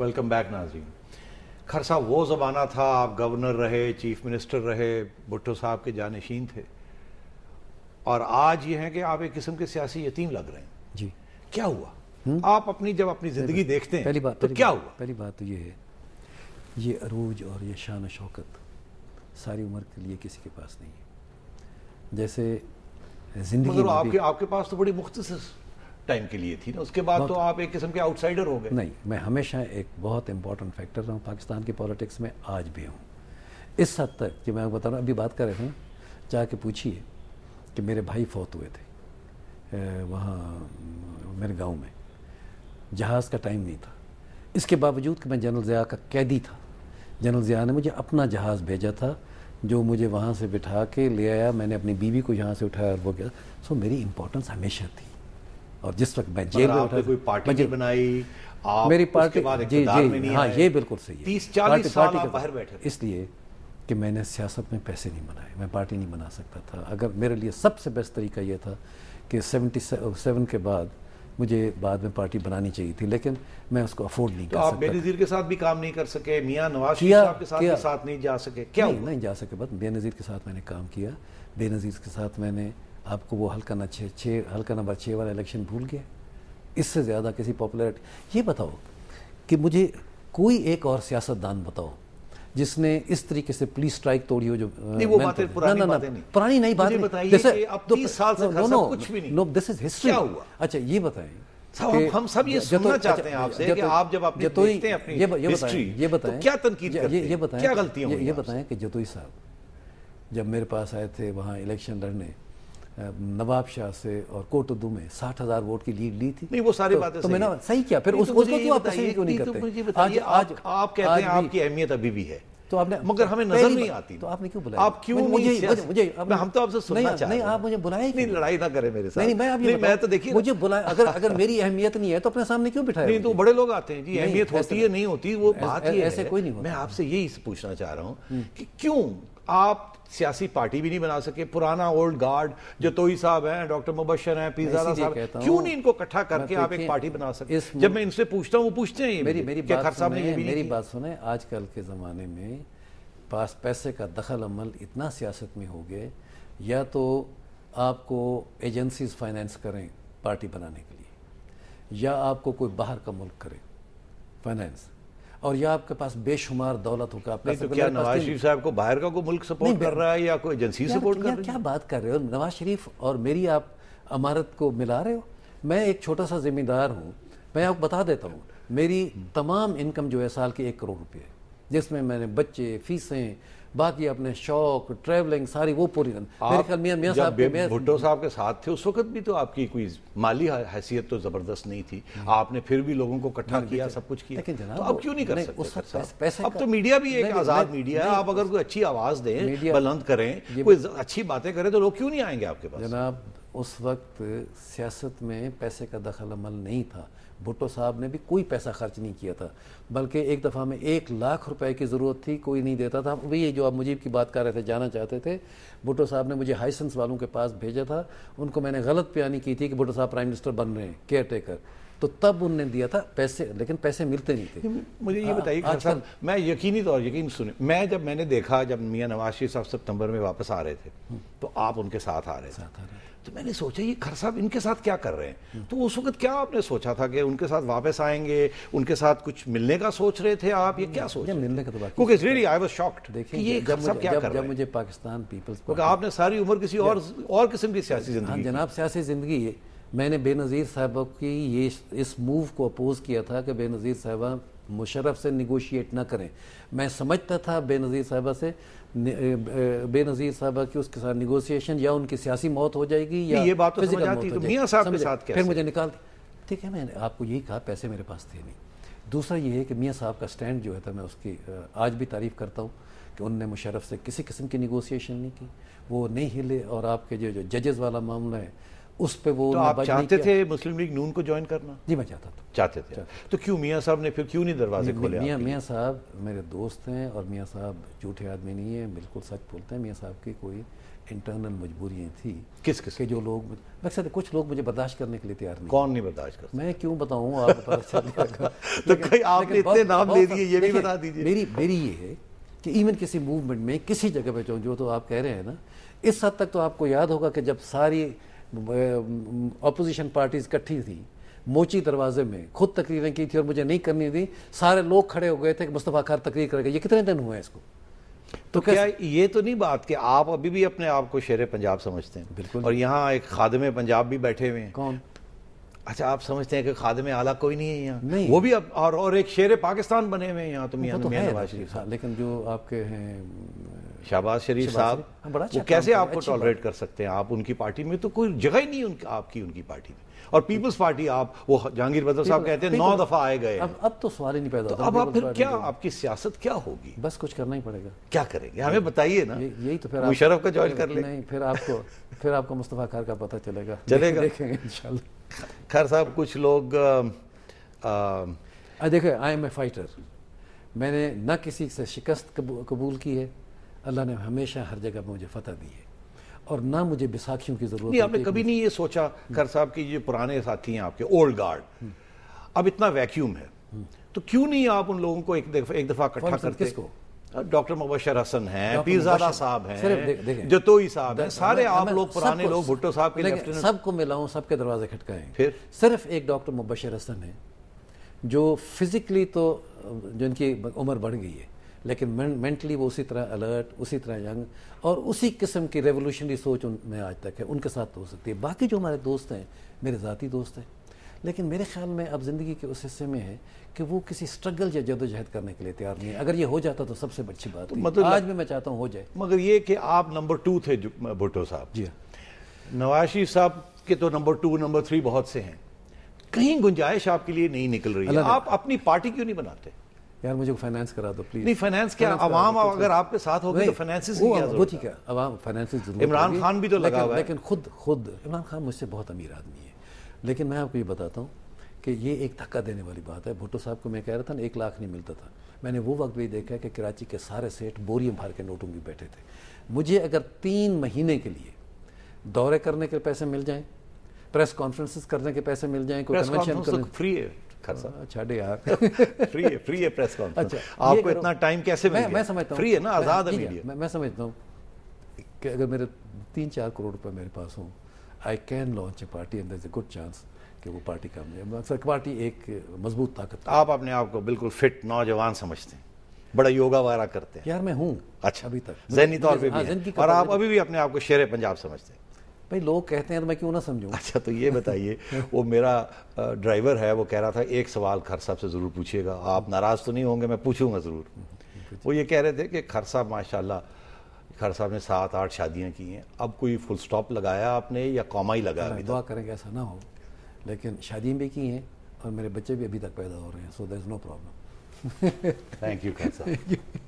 Welcome back नाजीन खर साहब वो ज़माना था आप गवर्नर रहे चीफ मिनिस्टर रहे भुट्टो साहब के जानशीन थे और आज ये है कि आप एक किस्म के सियासी यतीम लग रहे हैं जी क्या हुआ हुँ? आप अपनी जब अपनी ज़िंदगी देखते हैं पहली बात तो क्या हुआ पहली बात तो ये है ये अरूज और ये शान शौकत सारी उम्र के लिए किसी के पास नहीं है जैसे जिंदगी आपके आपके पास तो बड़ी मुख्तर टाइम के लिए थी ना उसके बाद तो आप एक किस्म के आउटसाइडर हो गए नहीं मैं हमेशा एक बहुत इंपॉर्टेंट फैक्टर रहा हूँ पाकिस्तान की पॉलिटिक्स में आज भी हूँ इस हद तक जो मैं बता रहा हूँ अभी बात कर रहे थे ना जाके पूछिए कि मेरे भाई फौत हुए थे वहाँ मेरे गाँव में जहाज़ का टाइम नहीं था इसके बावजूद कि मैं जनरल ज़िया का कैदी था जनरल ज़िया ने मुझे अपना जहाज़ भेजा था जो मुझे वहाँ से बिठा के ले आया मैंने अपनी बीवी को यहाँ से उठाया और वो गया सो मेरी इंपॉर्टेंस हमेशा थी और जिस वक्त मैं जेल में उठा कोई पार्टी बनाई आप मेरी पार्टी जी जी हाँ ये बिल्कुल सही है तीस चालीस साल आप बाहर बैठे इसलिए कि मैंने सियासत में पैसे नहीं बनाए मैं पार्टी नहीं बना सकता था अगर मेरे लिए सबसे बेस्ट तरीका यह था कि सेवेंटी सेवन oh, के बाद मुझे बाद में पार्टी बनानी चाहिए थी लेकिन मैं उसको अफोर्ड नहीं तो कर आप सकता बेनजीर के साथ भी काम नहीं कर सके मियाँ नवाज साहब के साथ के साथ नहीं जा सके क्या नहीं, नहीं जा सके बस बेनजीर के साथ मैंने काम किया बेनजीर के साथ मैंने आपको वो हल्का ना छः छः हल्का नंबर छः वाला इलेक्शन भूल गया इससे ज़्यादा किसी पॉपुलरिटी ये बताओ कि मुझे कोई एक और सियासतदान बताओ जिसने इस तरीके से पुलिस स्ट्राइक तोड़ी हो जो नहीं वो बातें तो- पुरानी ना, ना, बातें नहीं पुरानी नहीं बात नहीं जैसे अब तो साल से नो, नो, कुछ भी नहीं नो दिस इज हिस्ट्री क्या हुआ अच्छा ये बताएं सब अच्छा, हम सब ये सुनना अच्छा, चाहते हैं आपसे कि आप जब अपने तो देखते हैं अपनी ये तो हिस्ट्री ये बताएं क्या तनकीद करते हैं क्या गलतियां ये बताएं कि जतोई साहब जब मेरे पास आए थे वहां इलेक्शन लड़ने नवाब शाह से और कोटदू में साठ हजार वोट की लीड ली थी नहीं वो सारी तो, बातें तो मैंने सही किया फिर उस, तो उसको क्यों तो आप पसंद क्यों नहीं तो करते आज आज आप कहते हैं आपकी अहमियत अभी भी है तो आपने मगर हमें नजर नहीं आती तो आपने क्यों बुलाया आप क्यों मुझे मुझे, मुझे हम तो आपसे सुनना चाहते नहीं आप मुझे बुलाए नहीं लड़ाई ना करें मेरे साथ नहीं मैं आप नहीं, मैं तो देखिए मुझे बुलाए अगर अगर मेरी अहमियत नहीं है तो अपने सामने क्यों बिठाया नहीं तो बड़े लोग आते हैं जी अहमियत होती है नहीं होती वो बात ही ऐसे कोई नहीं मैं आपसे यही पूछना चाह रहा हूँ हम्म। कि क्यों आप सियासी पार्टी भी नहीं बना सके पुराना ओल्ड गार्ड जो तो साहब हैं डॉक्टर मुबशर हैं पीजारा साहब क्यों नहीं इनको इकट्ठा करके आप एक पार्टी बना सकते जब मैं इनसे पूछता हूँ वो पूछते हैं मेरी मेरी बात सुने, मेरी बात सुने आजकल के ज़माने में पास पैसे का दखल अमल इतना सियासत में हो गए या तो आपको एजेंसीज फाइनेंस करें पार्टी बनाने के लिए या आपको कोई बाहर का मुल्क करें फाइनेंस और या आपके पास बेशुमार दौलत होगा आपके तो क्या नवाज शरीफ साहब को बाहर का कोई मुल्क सपोर्ट कर रहा है या कोई एजेंसी सपोर्ट कर रही है क्या बात कर रहे हो नवाज शरीफ और मेरी आप अमारत को मिला रहे हो मैं एक छोटा सा जिम्मेदार हूँ मैं आपको बता देता हूँ मेरी तमाम इनकम जो है साल की एक करोड़ रुपये है जिसमें मैंने बच्चे फीसें बाकी अपने शौक ट्रैवलिंग सारी वो पूरी मेरे ख्याल साहब भुट्टो साहब के साथ थे उस वक्त भी तो आपकी कोई माली हैसियत तो ज़बरदस्त नहीं थी हम्म। आपने फिर भी लोगों को इकट्ठा किया सब कुछ किया तो अब क्यों नहीं कर सकते अब तो मीडिया भी एक आज़ाद मीडिया है आप अगर कोई अच्छी आवाज़ दें बुलंद करें कोई अच्छी बातें करें तो लोग क्यों नहीं आएंगे आपके पास जनाब उस वक्त सियासत में पैसे का दखल अमल नहीं था भुट्टो साहब ने भी कोई पैसा खर्च नहीं किया था बल्कि एक दफ़ा में एक लाख रुपए की ज़रूरत थी कोई नहीं देता था वही जो आप मुजीब की बात कर रहे थे जाना चाहते थे भुट्टो साहब ने मुझे हाइसेंस वालों के पास भेजा था उनको मैंने गलत बयानी की थी कि भुट्टो साहब प्राइम मिनिस्टर बन रहे हैं केयर टेकर तो तब उनने दिया था पैसे लेकिन पैसे मिलते नहीं थे मुझे ये बताइए खान साहब मैं यकीनी तौर यकीन सुने मैं जब मैंने देखा जब मियाँ नवाज शरीफ साहब सितंबर में वापस आ रहे थे तो आप उनके साथ आ रहे थे तो मैंने सोचा ये खर साहब इनके साथ क्या कर रहे हैं तो उस वक्त क्या आपने सोचा था कि उनके साथ वापस आएंगे उनके साथ कुछ मिलने का सोच रहे थे आप ये क्या सोच मिलने का तो बाकी क्योंकि रियली आई वाज शॉक्ड देखिए ये खर साहब क्या कर रहे हैं मुझे पाकिस्तान पीपल्स क्योंकि आपने सारी उम्र किसी और और किस्म की सियासी हाँ, जिंदगी जनाब सियासी जिंदगी मैंने बेनज़ीर साहबा की ये इस मूव को अपोज़ किया था कि बेनज़ीर साहबा मुशरफ से निगोशिएट ना करें मैं समझता था बेनज़ीर साहबा से बेनज़ीर साहबा की उसके साथ निगोशिएशन या उनकी सियासी मौत हो जाएगी या ये बात तो समझ आती तो मियां साहब के साथ फिर मुझे निकाल ठीक है मैंने आपको यही कहा पैसे मेरे पास थे नहीं दूसरा ये है कि मियाँ साहब का स्टैंड जो है था मैं उसकी आज भी तारीफ़ करता हूँ कि उनने मुशरफ से किसी किस्म की निगोशिएशन नहीं की वो नहीं हिले और आपके जो जो जजेस वाला मामला है उस पे वो तो आप चाहते थे मुस्लिम लीग नून को ज्वाइन करना जी मैं चाहता था चाहते थे चाहते। तो क्यों मियाँ साहब ने फिर क्यों नहीं दरवाजे खोले मियाँ मियाँ साहब मेरे दोस्त हैं और मियाँ साहब झूठे आदमी नहीं है बिल्कुल सच बोलते हैं मियाँ साहब की कोई इंटरनल मजबूरियाँ थी किस किस के जो लोग अक्सर कुछ लोग मुझे बर्दाश्त करने के लिए तैयार नहीं कौन नहीं बर्दाश्त कर मैं क्यों बताऊँ आप तो कहीं आपने इतने नाम ले दिए ये भी बता दीजिए मेरी मेरी ये है कि इवन किसी मूवमेंट में किसी जगह पर जो तो आप कह रहे हैं ना इस हद तक तो आपको याद होगा कि जब सारी अपोजिशन पार्टीज इकट्ठी थी मोची दरवाजे में खुद तकरीरें की थी और मुझे नहीं करनी थी सारे लोग खड़े हो गए थे कि मुस्तफ़ा खार तकरीर करेगा ये कितने दिन हुए हैं इसको तो, तो क्या ये तो नहीं बात कि आप अभी भी अपने आप को शेर पंजाब समझते हैं बिल्कुल और यहाँ एक खादम पंजाब भी बैठे हुए हैं कौन अच्छा आप समझते हैं कि खादम आला कोई नहीं है यहाँ नहीं वो भी अब और, और एक शेर पाकिस्तान बने हुए हैं यहाँ तो मियाँ तो नवाज शरीफ साहब लेकिन जो आपके हैं शाहबाज शरीफ साहब वो कैसे आपको टॉलरेट कर सकते हैं आप उनकी पार्टी में तो कोई जगह ही नहीं उनकी आपकी उनकी पार्टी में और पीपल्स पार्टी आप वो जहांगीर बदर साहब कहते हैं नौ दफा आए गए अब अब तो सवाल ही नहीं पैदा तो अब आप फिर क्या आपकी सियासत क्या होगी बस कुछ करना ही पड़ेगा क्या करेंगे हमें बताइए ना यही तो फिर मुशरफ का ज्वाइन कर ले नहीं फिर आपको फिर आपको मुस्तफ़ा खार का पता चलेगा चलेगा देखेंगे इंशाल्लाह खैर साहब कुछ लोग देखे आई एम ए फाइटर मैंने न किसी से शिकस्त कबूल की है अल्लाह ने हमेशा हर जगह मुझे फतह दी है और ना मुझे बैसाखियों की जरूरत नहीं आपने कभी नहीं ये सोचा कर हम्म। साहब की ये पुराने साथी हैं आपके ओल्ड हम्म। गार्ड अब इतना वैक्यूम है हम्म। तो क्यों नहीं आप उन लोगों को एक दफा एक दफा इकट्ठा करते किसको डॉक्टर मुबशर हसन हैं पीरजादा साहब हैं जतोई साहब हैं सारे आप लोग पुराने लोग भुट्टो साहब के सबको मिलाऊं सबके दरवाजे खटकाएं फिर सिर्फ एक डॉक्टर मुबशर हसन है जो फिजिकली तो जिनकी उम्र बढ़ गई है लेकिन मेंटली वो उसी तरह अलर्ट उसी तरह यंग और उसी किस्म की रेवोल्यूशनरी सोच उनमें आज तक है उनके साथ हो सकती है बाकी जो हमारे दोस्त हैं मेरे ज़ाती दोस्त हैं लेकिन मेरे ख्याल में अब ज़िंदगी के उस हिस्से में है कि वो किसी स्ट्रगल या जदोजहद करने के लिए तैयार नहीं है अगर ये हो जाता तो सबसे अच्छी बात तो मतलब आज भी मैं चाहता हूँ हो जाए मगर ये कि आप नंबर टू थे भुट्टो साहब जी नवाशी साहब के तो नंबर टू नंबर थ्री बहुत से हैं कहीं गुंजाइश आपके लिए नहीं निकल रही है आप अपनी पार्टी क्यों नहीं बनाते यार मुझे फाइनेंस करा दो प्लीज नहीं फाइनेंस क्या अवाम अगर आपके साथ होगी तो फाइनेंस वो ठीक है अवाम फाइनेंस इमरान खान भी तो लगा हुआ है लेकिन खुद खुद इमरान खान मुझसे बहुत अमीर आदमी है लेकिन मैं आपको ये बताता हूँ कि ये एक धक्का देने वाली बात है भुट्टो साहब को मैं कह रहा था ना एक लाख नहीं मिलता था मैंने वो वक्त भी देखा कि कराची के सारे सेठ बोरियम भर के नोटों में बैठे थे मुझे अगर तीन महीने के लिए दौरे करने के पैसे मिल जाएं प्रेस कॉन्फ्रेंसिस करने के पैसे मिल जाएं कोई तो कन्वेंशन फ्री है खर्चा हाँ, फ्री है प्रेस अच्छा आपको इतना टाइम कैसे समझता हूँ ना आज़ाद तीन चार करोड़ रुपये मेरे पास I can launch a party good chance party काम पार्टी एक मजबूत ताकत आप अपने आप को बिल्कुल फिट नौजवान समझते हैं बड़ा योगा वारा करते हैं यार मैं हूँ अच्छा अभी तक जहनी तौर पर हाँ, आप अभी भी अपने आप को शेर पंजाब समझते हैं भाई लोग कहते हैं तो मैं क्यों ना समझूं अच्छा तो ये बताइए वो मेरा ड्राइवर है वो कह रहा था एक सवाल खर साहब से ज़रूर पूछिएगा आप नाराज़ तो नहीं होंगे मैं पूछूंगा ज़रूर वो ये कह रहे थे कि खर साहब माशाल्लाह खर साहब ने सात आठ शादियाँ की हैं अब कोई फुल स्टॉप लगाया आपने या कॉमा ही लगाया दुआ करेंगे ऐसा ना हो लेकिन शादियाँ भी की हैं और मेरे बच्चे भी अभी तक पैदा हो रहे हैं so there is no problem thank you खर साहब